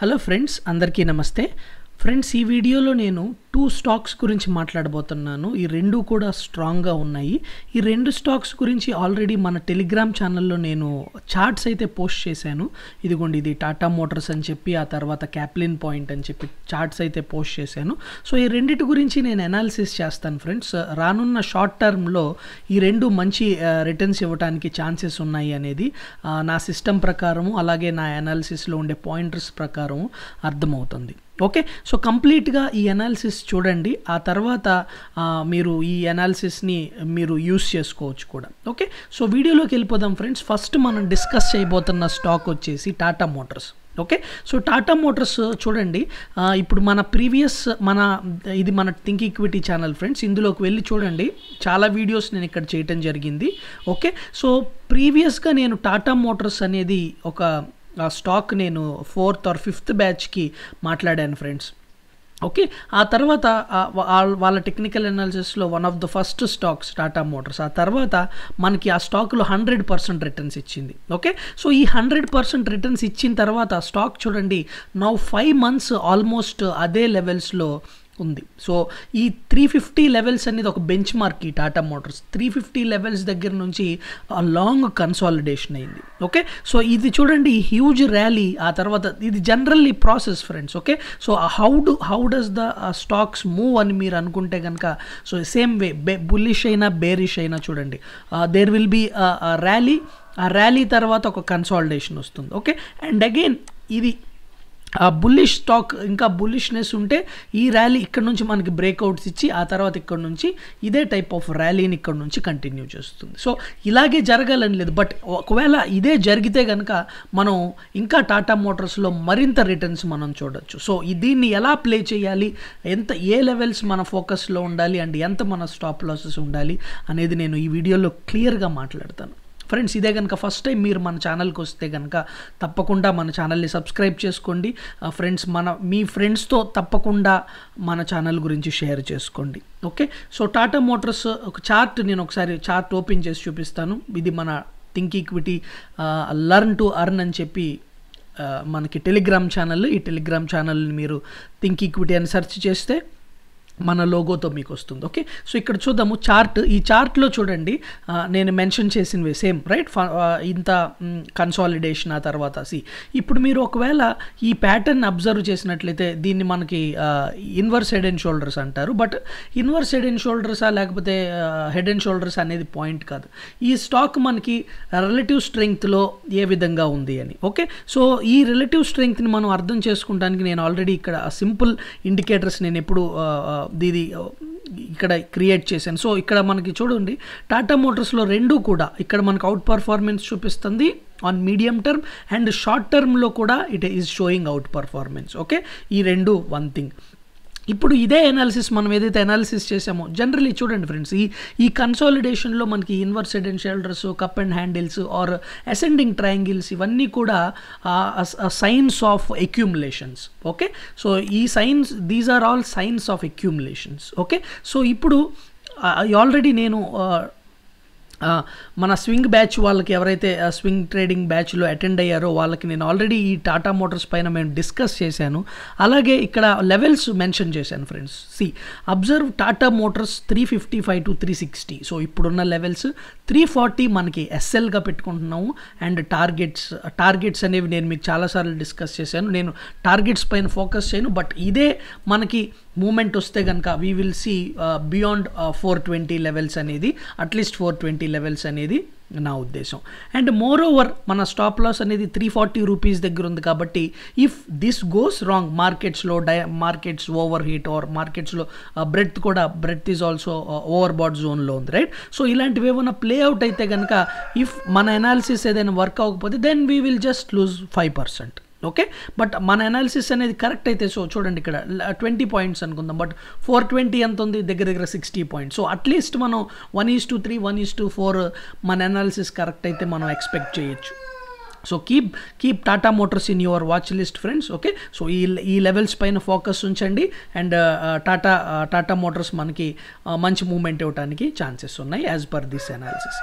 hello friends అందరికీ నమస్తే friends ఈ వీడియోలో నేను టూ స్టాక్స్ గురించి మాట్లాడబోతున్నాను ఈ రెండు కూడా స్ట్రాంగ్గా ఉన్నాయి ఈ రెండు స్టాక్స్ గురించి ఆల్రెడీ మన టెలిగ్రామ్ ఛానల్లో నేను చార్ట్స్ అయితే పోస్ట్ చేశాను ఇదిగోండి ఇది టాటా మోటార్స్ అని చెప్పి ఆ తర్వాత క్యాప్లిన్ పాయింట్ అని చెప్పి చార్ట్స్ అయితే పోస్ట్ చేశాను సో ఈ రెండిటి గురించి నేను అనాలిసిస్ చేస్తాను ఫ్రెండ్స్ రానున్న షార్ట్ టర్మ్లో ఈ రెండు మంచి రిటర్న్స్ ఇవ్వడానికి ఛాన్సెస్ ఉన్నాయి అనేది నా సిస్టమ్ ప్రకారము అలాగే నా అనాలిసిస్లో ఉండే పాయింటర్స్ ప్రకారము అర్థమవుతుంది ఓకే సో కంప్లీట్గా ఈ అనాలిసిస్ అనాలిసిస్ చూడండి ఆ తర్వాత మీరు ఈ అనాలిసిస్ని మీరు యూస్ చేసుకోవచ్చు కూడా ఓకే సో వీడియోలోకి వెళ్ళిపోదాం ఫ్రెండ్స్ ఫస్ట్ మనం డిస్కస్ చేయబోతున్న స్టాక్ వచ్చేసి Tata Motors okay so Tata Motors చూడండి ఇప్పుడు మన ప్రీవియస్ మన ఇది మన థింక్ ఈక్విటీ ఛానల్ ఫ్రెండ్స్ ఇందులోకి వెళ్ళి చూడండి చాలా వీడియోస్ నేను ఇక్కడ చేయటం జరిగింది ఓకే సో ప్రీవియస్గా నేను టాటా మోటార్స్ అనేది ఒక స్టాక్ నేను ఫోర్త్ ఆర్ ఫిఫ్త్ బ్యాచ్కి మాట్లాడాను ఫ్రెండ్స్ ఓకే ఆ తర్వాత వాళ్ళ టెక్నికల్ అనాలిసిస్లో one of the first stocks Tata Motors ఆ తర్వాత మనకి ఆ స్టాక్లో హండ్రెడ్ పర్సెంట్ రిటర్న్స్ ఇచ్చింది ఓకే సో ఈ హండ్రెడ్ పర్సెంట్ రిటర్న్స్ ఇచ్చిన తర్వాత స్టాక్ చూడండి నౌ ఫైవ్ మంత్స్ ఆల్మోస్ట్ అదే లెవెల్స్లో ఉంది సో ఈ త్రీ ఫిఫ్టీ లెవెల్స్ అనేది ఒక బెంచ్ మార్క్ ఈ Tata Motors three fifty levels దగ్గర నుంచి లాంగ్ కన్సాలిడేషన్ అయింది ఓకే సో ఇది చూడండి హ్యూజ్ ర్యాలీ ఆ తర్వాత ఇది generally process friends okay so how do how does the stocks move అని మీరు అనుకుంటే కనుక సో సేమ్ వే బె బుల్లిష్ అయినా బేరిష్ అయినా చూడండి దేర్ విల్ బీ ర్యాలీ ఆ ర్యాలీ తర్వాత ఒక కన్సాలిడేషన్ వస్తుంది ఓకే అండ్ అగైన్ ఇది ఆ బుల్లిష్ స్టాక్ ఇంకా బుల్లిష్నెస్ ఉంటే ఈ ర్యాలీ ఇక్కడ నుంచి మనకి బ్రేక్అవుట్స్ ఇచ్చి ఆ తర్వాత ఇక్కడ నుంచి ఇదే టైప్ ఆఫ్ ర్యాలీని ఇక్కడ నుంచి కంటిన్యూ చేస్తుంది సో ఇలాగే జరగాలని లేదు బట్ ఒకవేళ ఇదే జరిగితే కనుక మనం ఇంకా టాటా మోటార్స్లో మరింత రిటర్న్స్ మనం చూడొచ్చు సో దీన్ని ఎలా ప్లే చేయాలి ఎంత ఏ లెవెల్స్ మన ఫోకస్లో ఉండాలి అండ్ ఎంత మన స్టాప్ లాసెస్ ఉండాలి అనేది నేను ఈ వీడియోలో క్లియర్గా మాట్లాడతాను ఫ్రెండ్స్ ఇదే కనుక ఫస్ట్ టైం మీరు మన ఛానల్కి వస్తే కనుక తప్పకుండా మన ఛానల్ని సబ్స్క్రైబ్ చేసుకోండి ఫ్రెండ్స్ మన మీ ఫ్రెండ్స్తో తప్పకుండా మన ఛానల్ గురించి షేర్ చేసుకోండి ఓకే సో టాటా మోటార్స్ ఒక చార్ట్ నేను ఒకసారి చార్ట్ ఓపెన్ చేసి చూపిస్తాను ఇది మన think equity learn to earn అని చెప్పి మనకి టెలిగ్రామ్ ఛానల్ ఈ టెలిగ్రామ్ ఛానల్ని మీరు థింక్ ఈక్విటీ అని సెర్చ్ చేస్తే మన లోగోతో మీకు వస్తుంది ఓకే సో ఇక్కడ చూద్దాము చార్ట్ ఈ చార్ట్లో చూడండి నేను మెన్షన్ చేసినవి సేమ్ రైట్ ఇంత కన్సాలిడేషన్ ఆ తర్వాత సి ఇప్పుడు మీరు ఒకవేళ ఈ ప్యాటర్న్ అబ్జర్వ్ చేసినట్లయితే దీన్ని మనకి ఇన్వర్స్ హెడ్ అండ్ షోల్డర్స్ అంటారు బట్ ఇన్వర్స్ హెడ్ అండ్ షోల్డర్సా లేకపోతే హెడ్ అండ్ షోల్డర్స్ అనేది పాయింట్ కాదు ఈ స్టాక్ మనకి రిలేటివ్ స్ట్రెంగ్త్లో ఏ విధంగా ఉంది అని ఓకే సో ఈ రిలేటివ్ స్ట్రెంగ్త్ని మనం అర్థం చేసుకోవడానికి నేను ఆల్రెడీ ఇక్కడ సింపుల్ ఇండికేటర్స్ నేను ఎప్పుడు ఇది ఇక్కడ క్రియేట్ చేశాను సో ఇక్కడ మనకి చూడండి టాటా మోటార్స్లో రెండు కూడా ఇక్కడ మనకు అవుట్ పర్ఫార్మెన్స్ చూపిస్తుంది on medium term and short టర్మ్లో కూడా it is showing outperformance okay ఈ రెండు వన్ థింగ్ ఇప్పుడు ఇదే ఎనాలిసిస్ మనం ఏదైతే ఎనాలిసిస్ చేసామో జనరలీ చూడండి ఫ్రెండ్స్ ఈ ఈ కన్సాలిడేషన్లో మనకి inversed and shoulders cup and handles or ascending triangles ఇవన్నీ కూడా signs of accumulations okay so ఈ signs these are all signs of accumulations okay so ఇప్పుడు ఆల్రెడీ నేను మన స్వింగ్ బ్యాచ్ వాళ్ళకి ఎవరైతే స్వింగ్ ట్రేడింగ్ బ్యాచ్లో అటెండ్ అయ్యారో వాళ్ళకి నేను ఆల్రెడీ ఈ టాటా మోటార్స్ పైన మేము డిస్కస్ చేశాను అలాగే ఇక్కడ లెవెల్స్ మెన్షన్ చేశాను friends see observe Tata Motors three fifty five to three sixty so ఇప్పుడున్న లెవెల్స్ త్రీ ఫార్టీ మనకి ఎస్ఎల్గా పెట్టుకుంటున్నాము అండ్ టార్గెట్స్ టార్గెట్స్ అనేవి నేను మీకు చాలాసార్లు డిస్కస్ చేశాను నేను టార్గెట్స్ పైన ఫోకస్ చేయను బట్ ఇదే మనకి మూమెంట్ వస్తే కనుక we will see beyond four twenty levels అనేది అట్లీస్ట్ ఫోర్ ట్వంటీ లెవెల్స్ అనేది నా ఉద్దేశం అండ్ మోర్ ఓవర్ మన స్టాప్ లాస్ అనేది త్రీ ఫార్టీ రూపీస్ దగ్గర ఉంది కాబట్టి ఇఫ్ దిస్ గోస్ రాంగ్ మార్కెట్స్లో the markets overheat or మార్కెట్స్లో బ్రెడ్ కూడా breadth is also overbought జోన్లో ఉంది రైట్ సో ఇలాంటివి ఏమైనా ప్లే అవుట్ అయితే కనుక ఇఫ్ మన ఎనాలిసిస్ ఏదైనా వర్క్ అవ్వకపోతే then we will just lose five percent okay but మన అనాలిసిస్ అనేది కరెక్ట్ అయితే సో చూడండి ఇక్కడ ట్వంటీ పాయింట్స్ అనుకుందాం బట్ ఫోర్ ట్వంటీ ఎంత ఉంది దగ్గర దగ్గర సిక్స్టీ పాయింట్స్ సో అట్లీస్ట్ మనం one is to three one is to four మన అనాలిసిస్ కరెక్ట్ అయితే మనం ఎక్స్పెక్ట్ చేయొచ్చు so keep keep Tata Motors in your watchlist friends okay so ఈ ఈ లెవెల్స్ పైన ఫోకస్ ఉంచండి అండ్ టాటా టాటా మోటార్స్ మనకి uh, మంచి మూమెంట్ ఇవ్వడానికి ఛాన్సెస్ ఉన్నాయి as per this analysis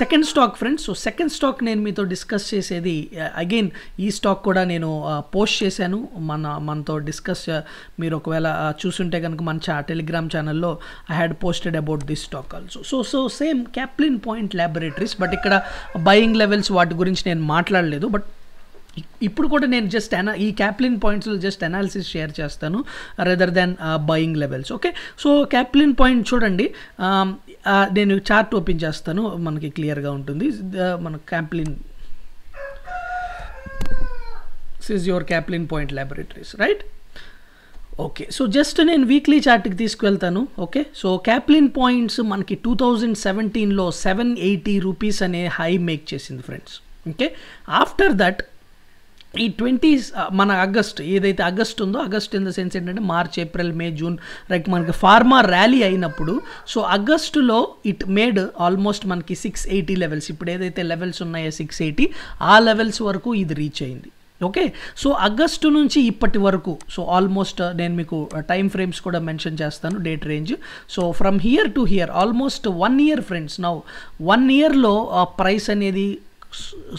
second stock friends so second stock నేను మీతో డిస్కస్ చేసేది అగైన్ uh, ఈ స్టాక్ కూడా నేను పోస్ట్ uh, చేశాను మన మనతో డిస్కస్ uh, మీరు ఒకవేళ చూసుంటే కనుక మన ఛా టెలిగ్రామ్ ఛానల్లో I had posted about this stock also so so same Caplin Point Laboratories but ఇక్కడ బయింగ్ లెవెల్స్ వాటి గురించి నేను మాట్లాడలేదు బట్ ఇప్పుడు కూడా నేను జస్ట్ అనా ఈ క్యాప్లిన్ పాయింట్స్లో జస్ట్ అనాలిసిస్ షేర్ చేస్తాను rather than buying levels okay so Caplin Point చూడండి um, uh, నేను చార్ట్ ఓపెన్ చేస్తాను మనకి క్లియర్గా ఉంటుంది uh, మన క్యాప్లిన్ సిస్ your Caplin Point Laboratories right okay so just నేను వీక్లీ చార్ట్కి తీసుకువెళ్తాను ఓకే సో క్యాప్లిన్ పాయింట్స్ మనకి టూ థౌజండ్ సెవెంటీన్లో సెవెన్ ఎయిటీ రూపీస్ అనే హై మేక్ చేసింది ఫ్రెండ్స్ ఓకే ఆఫ్టర్ దట్ ఈ ట్వంటీ మన ఆగస్ట్ ఏదైతే ఆగస్ట్ ఉందో ఆగస్ట్ ఇన్ ద సెన్స్ ఏంటంటే March April May June right మనకి ఫార్మా ర్యాలీ అయినప్పుడు సో ఆగస్టులో ఇట్ మేడ్ ఆల్మోస్ట్ మనకి సిక్స్ ఎయిటీ లెవెల్స్ ఇప్పుడు ఏదైతే లెవెల్స్ ఉన్నాయో సిక్స్ ఎయిటీ ఆ లెవెల్స్ వరకు ఇది రీచ్ అయింది ఓకే సో ఆగస్టు నుంచి ఇప్పటి వరకు సో ఆల్మోస్ట్ నేను మీకు టైం ఫ్రేమ్స్ కూడా మెన్షన్ చేస్తాను date range so from here to here almost one year friends now one ఇయర్లో ప్రైస్ అనేది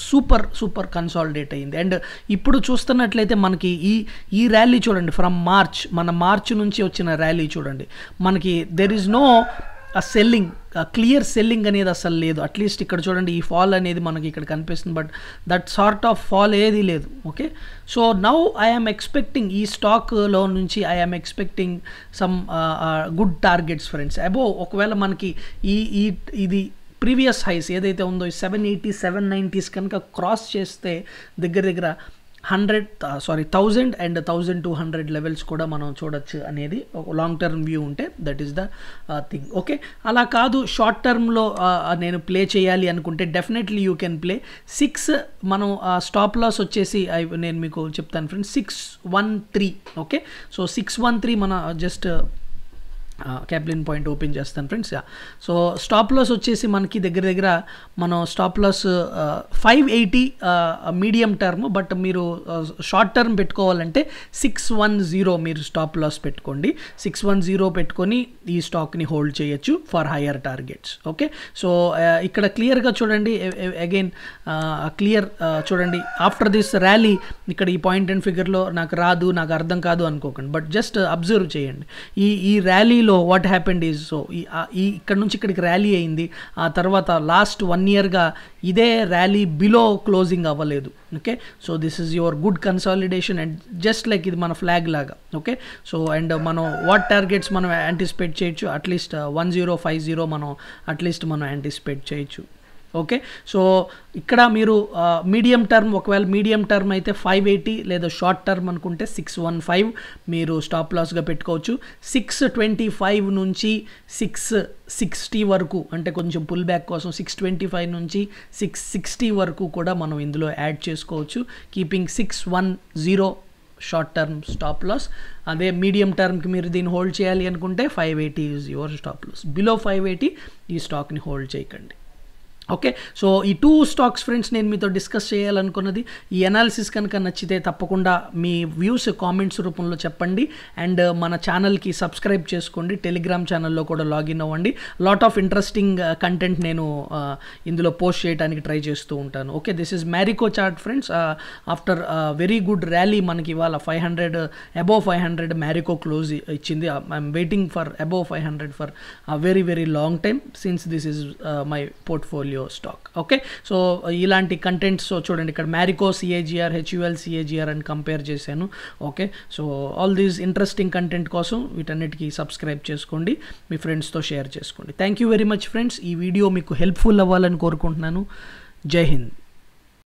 సూపర్ సూపర్ కన్సాలిడేట్ అయింది అండ్ ఇప్పుడు చూస్తున్నట్లయితే మనకి ఈ ఈ ర్యాలీ చూడండి ఫ్రమ్ మార్చ్ మన మార్చ్ నుంచి వచ్చిన ర్యాలీ చూడండి మనకి there is no uh selling clear selling అనేది అసలు లేదు అట్లీస్ట్ ఇక్కడ చూడండి ఈ ఫాల్ అనేది మనకి ఇక్కడ కనిపిస్తుంది but that sort of fall ఏది లేదు okay so now I'm expecting ఈ స్టాక్లో నుంచి I'm expecting some good targets friends అబో ఒకవేళ మనకి ఈ ఈ ఇది ప్రీవియస్ హైస్ ఏదైతే ఉందో సెవెన్ ఎయిటీ సెవెన్ నైంటీస్ కనుక క్రాస్ చేస్తే దగ్గర దగ్గర hundred sorry thousand and thousand two hundred levels కూడా మనం చూడొచ్చు అనేది ఒక లాంగ్ టర్మ్ వ్యూ ఉంటే that is the thing okay అలా కాదు షార్ట్ టర్మ్లో నేను ప్లే చేయాలి అనుకుంటే definitely you can play six మనం స్టాప్ లాస్ వచ్చేసి నేను మీకు చెప్తాను friends six one three okay so six one three మన జస్ట్ క్యాప్లిన్ పాయింట్ ఓపెన్ చేస్తాను ఫ్రెండ్స్ సో స్టాప్ లాస్ వచ్చేసి మనకి దగ్గర దగ్గర మనం stop loss five eighty medium term but మీరు షార్ట్ టర్మ్ పెట్టుకోవాలంటే సిక్స్ వన్ జీరో మీరు స్టాప్ లాస్ పెట్టుకోండి సిక్స్ వన్ జీరో పెట్టుకొని ఈ స్టాక్ని హోల్డ్ చేయొచ్చు for higher targets okay so ఇక్కడ క్లియర్గా చూడండి అగైన్ క్లియర్ చూడండి ఆఫ్టర్ దిస్ ర్యాలీ ఇక్కడ ఈ పాయింట్ అండ్ ఫిగర్లో నాకు రాదు నాకు అర్థం కాదు అనుకోకండి బట్ జస్ట్ అబ్జర్వ్ చేయండి ఈ ఈ ర్యాలీలో ర్యాలీలో వాట్ హ్యాపెండ్ ఈజ్ సో ఈ ఇక్కడ నుంచి ఇక్కడికి ర్యాలీ అయింది ఆ తర్వాత లాస్ట్ వన్ ఇయర్గా ఇదే ర్యాలీ బిలో క్లోజింగ్ అవ్వలేదు okay so this is your good consolidation and just like ఇది మన ఫ్లాగ్ లాగా ఓకే సో అండ్ మనం వాట్ టార్గెట్స్ మనం యాంటిసిపేట్ చేయొచ్చు at least one zero five zero మనం అట్లీస్ట్ మనం యాంటిసిపేట్ చేయొచ్చు ఓకే సో ఇక్కడ మీరు మీడియం టర్మ్ ఒకవేళ మీడియం టర్మ్ అయితే ఫైవ్ ఎయిటీ లేదా షార్ట్ టర్మ్ అనుకుంటే సిక్స్ వన్ ఫైవ్ మీరు స్టాప్ లాస్గా పెట్టుకోవచ్చు సిక్స్ ట్వంటీ ఫైవ్ నుంచి సిక్స్ సిక్స్టీ వరకు అంటే కొంచెం పుల్ బ్యాక్ కోసం సిక్స్ ట్వంటీ ఫైవ్ నుంచి సిక్స్ సిక్స్టీ వరకు కూడా మనం ఇందులో యాడ్ చేసుకోవచ్చు keeping six one zero short term stop loss అదే మీడియం టర్మ్కి మీరు దీన్ని హోల్డ్ చేయాలి అనుకుంటే five eighty is your stop loss below five eighty ఈ స్టాక్ని హోల్డ్ చేయకండి ఓకే సో ఈ టూ స్టాక్స్ ఫ్రెండ్స్ నేను మీతో డిస్కస్ చేయాలనుకున్నది ఈ అనాలిసిస్ కనుక నచ్చితే తప్పకుండా మీ వ్యూస్ కామెంట్స్ రూపంలో చెప్పండి అండ్ uh, మన ఛానల్కి సబ్స్క్రైబ్ చేసుకోండి టెలిగ్రామ్ ఛానల్లో కూడా లాగిన్ అవ్వండి లాట్ ఆఫ్ ఇంట్రెస్టింగ్ కంటెంట్ నేను uh, ఇందులో పోస్ట్ చేయడానికి ట్రై చేస్తూ ఉంటాను okay this is Marico chart friends after very good rally మనకి ఇవాళ five hundred above five hundred Marico close ఇచ్చింది I'm waiting for above five hundred for very very long time since this is my portfolio portfolio stock okay so ఇలాంటి contents చూడండి ఇక్కడ Marico CAGR HUL CAGR అని compare చేశాను okay so all these interesting content కోసం వీటన్నిటికీ subscribe చేసుకోండి మీ ఫ్రెండ్స్తో షేర్ చేసుకోండి thank you very much friends ఈ వీడియో మీకు హెల్ప్ఫుల్ అవ్వాలని కోరుకుంటున్నాను జై హింద్